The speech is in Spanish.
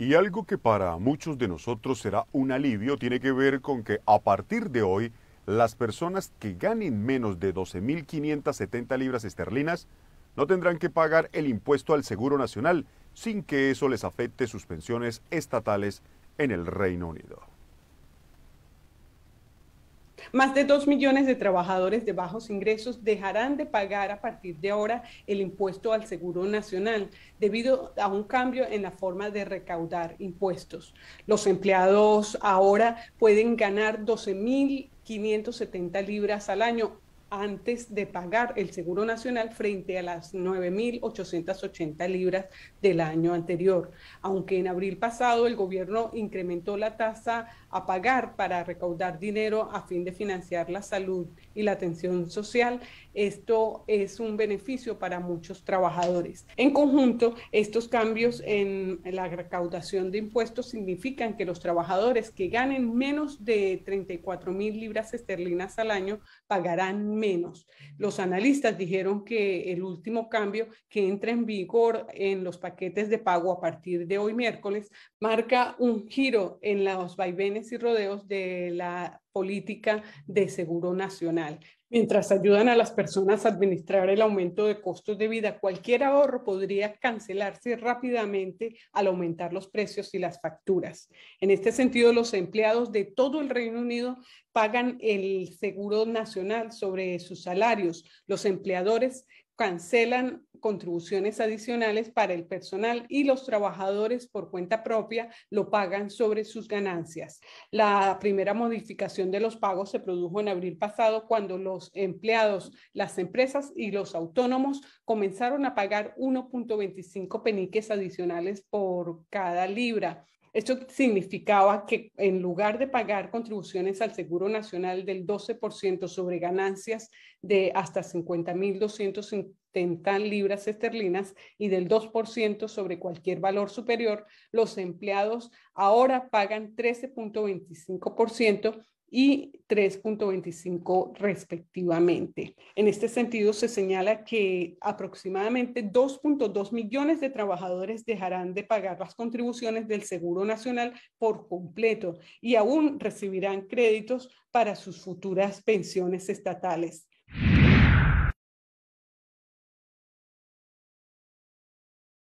Y algo que para muchos de nosotros será un alivio tiene que ver con que a partir de hoy las personas que ganen menos de 12.570 libras esterlinas no tendrán que pagar el impuesto al Seguro Nacional sin que eso les afecte sus pensiones estatales en el Reino Unido. Más de dos millones de trabajadores de bajos ingresos dejarán de pagar a partir de ahora el impuesto al Seguro Nacional debido a un cambio en la forma de recaudar impuestos. Los empleados ahora pueden ganar 12.570 libras al año antes de pagar el Seguro Nacional frente a las 9.880 libras del año anterior. Aunque en abril pasado el gobierno incrementó la tasa a pagar para recaudar dinero a fin de financiar la salud y la atención social, esto es un beneficio para muchos trabajadores. En conjunto, estos cambios en la recaudación de impuestos significan que los trabajadores que ganen menos de 34.000 libras esterlinas al año pagarán menos. Los analistas dijeron que el último cambio que entra en vigor en los paquetes de pago a partir de hoy miércoles marca un giro en los vaivenes y rodeos de la política de seguro nacional. Mientras ayudan a las personas a administrar el aumento de costos de vida, cualquier ahorro podría cancelarse rápidamente al aumentar los precios y las facturas. En este sentido, los empleados de todo el Reino Unido pagan el seguro nacional sobre sus salarios. Los empleadores cancelan contribuciones adicionales para el personal y los trabajadores por cuenta propia lo pagan sobre sus ganancias. La primera modificación de los pagos se produjo en abril pasado cuando los empleados, las empresas y los autónomos comenzaron a pagar 1.25 peniques adicionales por cada libra esto significaba que en lugar de pagar contribuciones al Seguro Nacional del 12% sobre ganancias de hasta 50.270 libras esterlinas y del 2% sobre cualquier valor superior, los empleados ahora pagan 13.25% y 3.25 respectivamente. En este sentido, se señala que aproximadamente 2.2 millones de trabajadores dejarán de pagar las contribuciones del Seguro Nacional por completo y aún recibirán créditos para sus futuras pensiones estatales.